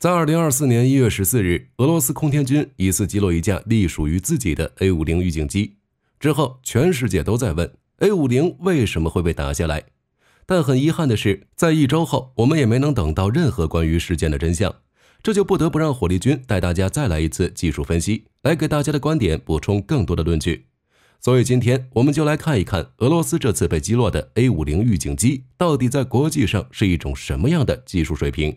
在二零二四年一月十四日，俄罗斯空天军疑似击落一架隶属于自己的 A 五零预警机之后，全世界都在问 A 五零为什么会被打下来。但很遗憾的是，在一周后，我们也没能等到任何关于事件的真相。这就不得不让火力军带大家再来一次技术分析，来给大家的观点补充更多的论据。所以今天我们就来看一看俄罗斯这次被击落的 A 五零预警机到底在国际上是一种什么样的技术水平。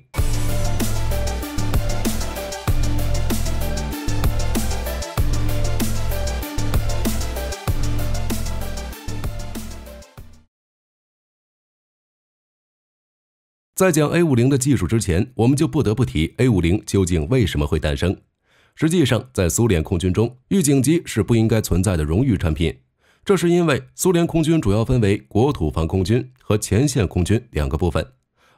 在讲 A 五零的技术之前，我们就不得不提 A 五零究竟为什么会诞生。实际上，在苏联空军中，预警机是不应该存在的荣誉产品。这是因为苏联空军主要分为国土防空军和前线空军两个部分，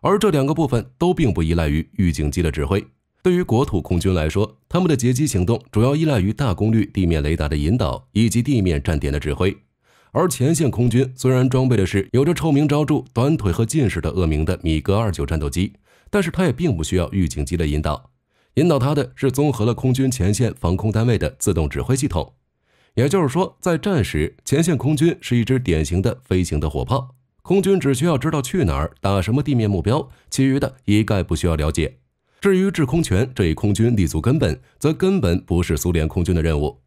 而这两个部分都并不依赖于预警机的指挥。对于国土空军来说，他们的截击行动主要依赖于大功率地面雷达的引导以及地面站点的指挥。而前线空军虽然装备的是有着臭名昭著短腿和近视的恶名的米格二九战斗机，但是它也并不需要预警机的引导，引导它的是综合了空军前线防空单位的自动指挥系统。也就是说，在战时，前线空军是一支典型的飞行的火炮，空军只需要知道去哪儿打什么地面目标，其余的一概不需要了解。至于制空权这一空军立足根本，则根本不是苏联空军的任务。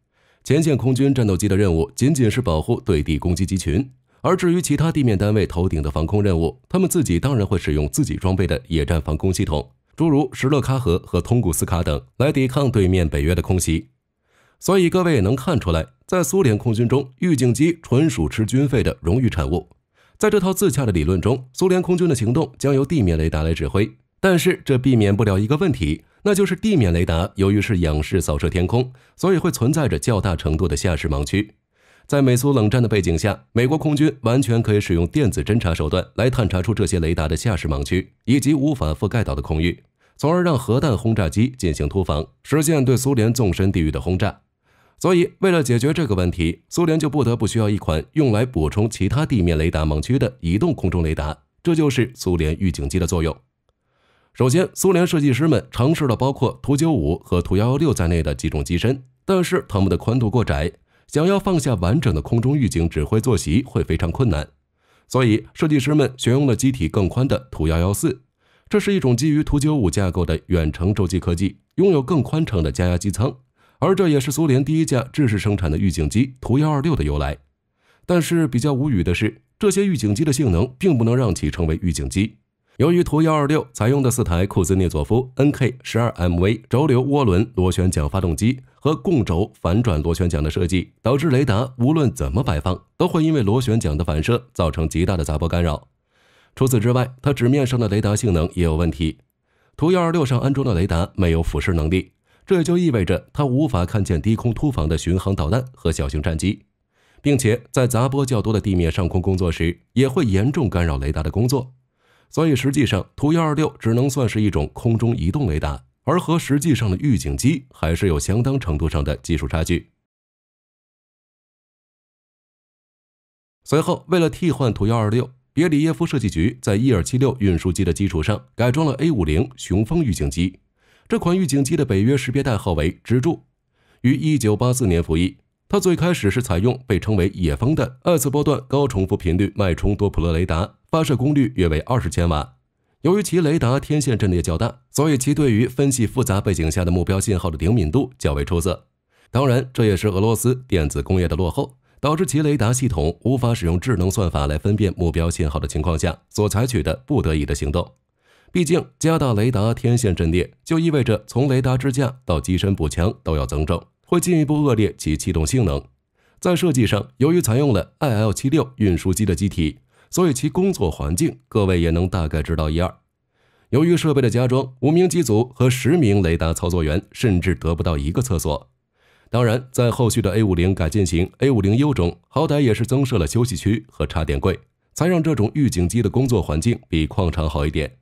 前线空军战斗机的任务仅仅是保护对地攻击机群，而至于其他地面单位头顶的防空任务，他们自己当然会使用自己装备的野战防空系统，诸如什勒卡河和通古斯卡等，来抵抗对面北约的空袭。所以各位能看出来，在苏联空军中，预警机纯属吃军费的荣誉产物。在这套自洽的理论中，苏联空军的行动将由地面雷达来指挥，但是这避免不了一个问题。那就是地面雷达，由于是仰视扫射天空，所以会存在着较大程度的下视盲区。在美苏冷战的背景下，美国空军完全可以使用电子侦察手段来探查出这些雷达的下视盲区以及无法覆盖到的空域，从而让核弹轰炸机进行突防，实现对苏联纵深地域的轰炸。所以，为了解决这个问题，苏联就不得不需要一款用来补充其他地面雷达盲区的移动空中雷达，这就是苏联预警机的作用。首先，苏联设计师们尝试了包括图九五和图幺幺六在内的几种机身，但是它们的宽度过窄，想要放下完整的空中预警指挥坐席会非常困难。所以，设计师们选用了机体更宽的图幺幺四，这是一种基于图九五架构的远程洲际科技，拥有更宽敞的加压机舱，而这也是苏联第一架制式生产的预警机图幺二六的由来。但是，比较无语的是，这些预警机的性能并不能让其成为预警机。由于图幺二六采用的四台库兹涅佐夫 NK 十二 MV 轴流涡轮螺旋桨发动机和共轴反转螺旋桨的设计，导致雷达无论怎么摆放，都会因为螺旋桨的反射造成极大的杂波干扰。除此之外，它纸面上的雷达性能也有问题。图幺二六上安装的雷达没有俯视能力，这也就意味着它无法看见低空突防的巡航导弹和小型战机，并且在杂波较多的地面上空工作时，也会严重干扰雷达的工作。所以，实际上，图幺二六只能算是一种空中移动雷达，而和实际上的预警机还是有相当程度上的技术差距。随后，为了替换图幺二六，别里耶夫设计局在伊尔七六运输机的基础上改装了 A 五零雄风预警机，这款预警机的北约识别代号为“支柱”，于一九八四年服役。它最开始是采用被称为“野蜂”的二次波段高重复频率脉冲多普勒雷达，发射功率约为二十千瓦。由于其雷达天线阵列较大，所以其对于分析复杂背景下的目标信号的灵敏度较为出色。当然，这也是俄罗斯电子工业的落后，导致其雷达系统无法使用智能算法来分辨目标信号的情况下所采取的不得已的行动。毕竟，加大雷达天线阵列就意味着从雷达支架到机身步枪都要增重。会进一步恶劣其气动性能，在设计上，由于采用了 IL-76 运输机的机体，所以其工作环境各位也能大概知道一二。由于设备的加装，无名机组和十名雷达操作员甚至得不到一个厕所。当然，在后续的 A50 改进型 A50U 中，好歹也是增设了休息区和插电柜，才让这种预警机的工作环境比矿场好一点。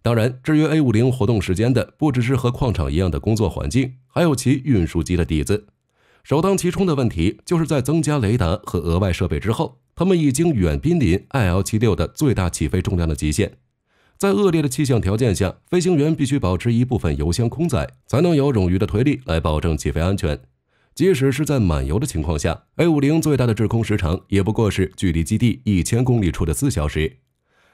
当然，制约 A50 活动时间的不只是和矿场一样的工作环境。还有其运输机的底子，首当其冲的问题就是在增加雷达和额外设备之后，他们已经远濒临 IL-76 的最大起飞重量的极限。在恶劣的气象条件下，飞行员必须保持一部分油箱空载，才能有冗余的推力来保证起飞安全。即使是在满油的情况下，A-50 最大的滞空时长也不过是距离基地一千公里处的四小时。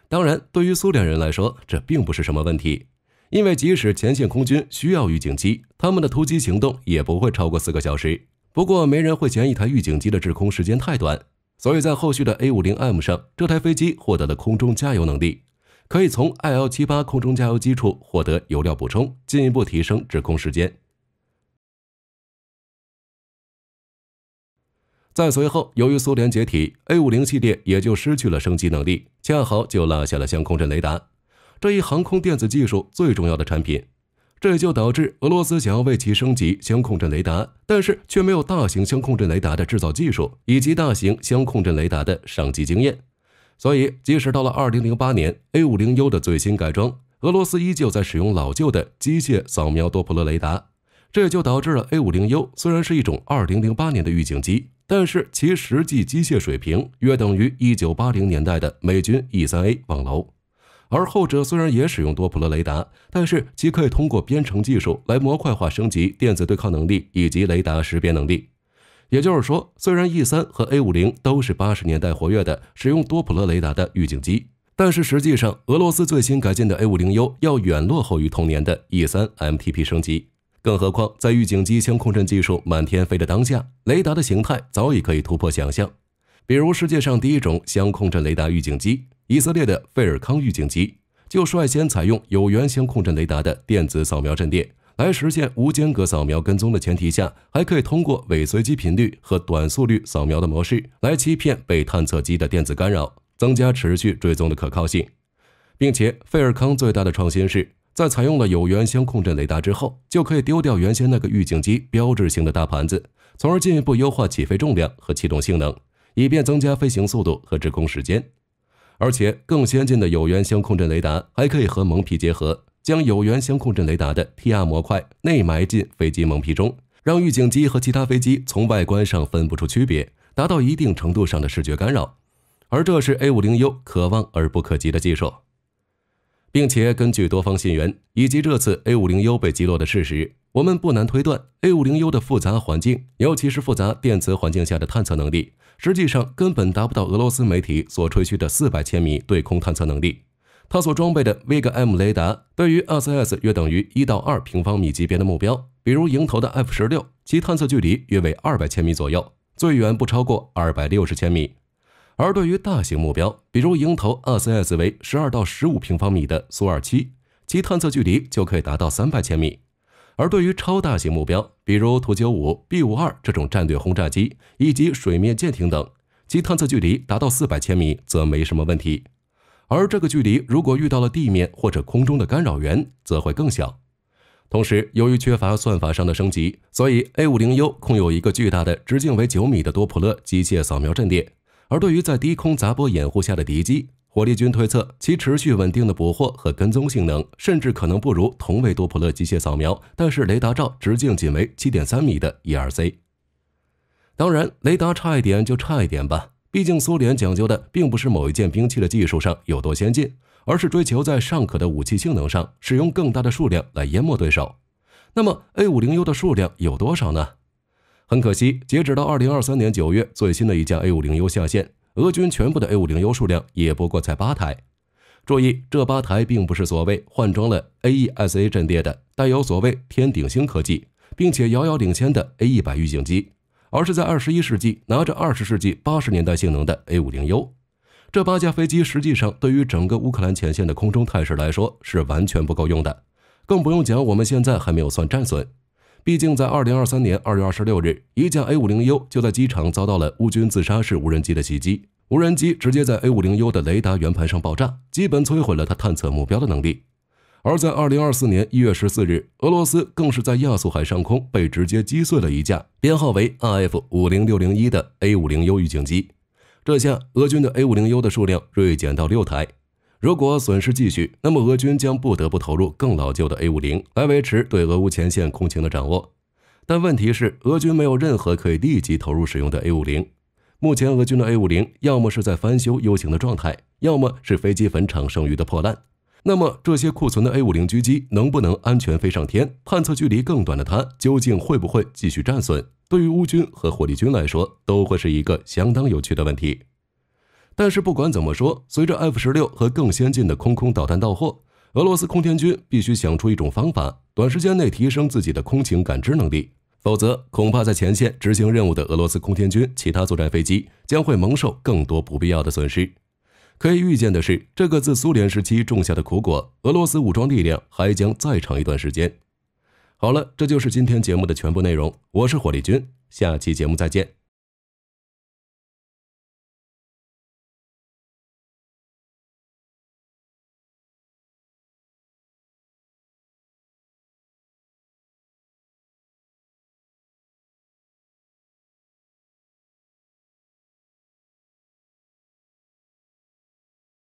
当然，对于苏联人来说，这并不是什么问题。因为即使前线空军需要预警机，他们的突击行动也不会超过四个小时。不过，没人会嫌一台预警机的滞空时间太短，所以在后续的 A-50M 上，这台飞机获得了空中加油能力，可以从 IL-78 空中加油机处获得油料补充，进一步提升滞空时间。在随后，由于苏联解体，A-50 系列也就失去了升级能力，恰好就落下了相控阵雷达。这一航空电子技术最重要的产品，这也就导致俄罗斯想要为其升级相控阵雷达，但是却没有大型相控阵雷达的制造技术以及大型相控阵雷达的上机经验。所以，即使到了2008年 A50U 的最新改装，俄罗斯依旧在使用老旧的机械扫描多普勒雷达。这也就导致了 A50U 虽然是一种2008年的预警机，但是其实际机械水平约等于1980年代的美军 E3A 网楼。而后者虽然也使用多普勒雷达，但是其可以通过编程技术来模块化升级电子对抗能力以及雷达识别能力。也就是说，虽然 E 三和 A 五零都是八十年代活跃的使用多普勒雷达的预警机，但是实际上俄罗斯最新改进的 A 五零 U 要远落后于同年的 E 三 MTP 升级。更何况，在预警机相控阵技术满天飞的当下，雷达的形态早已可以突破想象，比如世界上第一种相控阵雷达预警机。以色列的费尔康预警机就率先采用有源相控阵雷达的电子扫描阵列来实现无间隔扫描跟踪的前提下，还可以通过尾随机频率和短速率扫描的模式来欺骗被探测机的电子干扰，增加持续追踪的可靠性。并且，费尔康最大的创新是在采用了有源相控阵雷达之后，就可以丢掉原先那个预警机标志性的大盘子，从而进一步优化起飞重量和气动性能，以便增加飞行速度和滞空时间。而且更先进的有源相控阵雷达还可以和蒙皮结合，将有源相控阵雷达的 TR 模块内埋进飞机蒙皮中，让预警机和其他飞机从外观上分不出区别，达到一定程度上的视觉干扰。而这是 A 五零 U 可望而不可及的技术，并且根据多方信源以及这次 A 五零 U 被击落的事实。我们不难推断，A 五零 U 的复杂环境，尤其是复杂电磁环境下的探测能力，实际上根本达不到俄罗斯媒体所吹嘘的四百千米对空探测能力。它所装备的 v i g m 雷达，对于 RCS 约等于一到二平方米级别的目标，比如迎头的 F 十六，其探测距离约为二百千米左右，最远不超过二百六十千米。而对于大型目标，比如迎头 RCS 为十二到十五平方米的苏二七，其探测距离就可以达到三百千米。而对于超大型目标，比如图九五 B 五二这种战略轰炸机以及水面舰艇等，其探测距离达到四百千米则没什么问题。而这个距离如果遇到了地面或者空中的干扰源，则会更小。同时，由于缺乏算法上的升级，所以 A 五零 U 空有一个巨大的直径为九米的多普勒机械扫描阵列。而对于在低空杂波掩护下的敌机，火力军推测，其持续稳定的捕获和跟踪性能，甚至可能不如同为多普勒机械扫描，但是雷达罩直径仅为七点三米的 ERC。当然，雷达差一点就差一点吧，毕竟苏联讲究的并不是某一件兵器的技术上有多先进，而是追求在尚可的武器性能上，使用更大的数量来淹没对手。那么，A 五零 U 的数量有多少呢？很可惜，截止到二零二三年九月，最新的一架 A 五零 U 下线。俄军全部的 A50U 数量也不过才八台，注意，这八台并不是所谓换装了 AESA 阵列的、带有所谓“天顶星”科技，并且遥遥领先的 A100 预警机，而是在二十一世纪拿着二十世纪八十年代性能的 A50U。这八架飞机实际上对于整个乌克兰前线的空中态势来说是完全不够用的，更不用讲我们现在还没有算战损。毕竟，在二零二三年二月二十六日，一架 A 五零 U 就在机场遭到了乌军自杀式无人机的袭击，无人机直接在 A 五零 U 的雷达圆盘上爆炸，基本摧毁了它探测目标的能力。而在二零二四年一月十四日，俄罗斯更是在亚速海上空被直接击碎了一架编号为 R F 五零六零一的 A 五零 U 预警机，这下俄军的 A 五零 U 的数量锐减到六台。如果损失继续，那么俄军将不得不投入更老旧的 A 五零来维持对俄乌前线空情的掌握。但问题是，俄军没有任何可以立即投入使用的 A 五零。目前俄军的 A 五零要么是在翻修 U 型的状态，要么是飞机坟场剩余的破烂。那么这些库存的 A 五零狙击能不能安全飞上天？探测距离更短的它究竟会不会继续战损？对于乌军和火力军来说，都会是一个相当有趣的问题。但是不管怎么说，随着 F 十六和更先进的空空导弹到货，俄罗斯空天军必须想出一种方法，短时间内提升自己的空情感知能力，否则恐怕在前线执行任务的俄罗斯空天军其他作战飞机将会蒙受更多不必要的损失。可以预见的是，这个自苏联时期种下的苦果，俄罗斯武装力量还将再长一段时间。好了，这就是今天节目的全部内容。我是火力军，下期节目再见。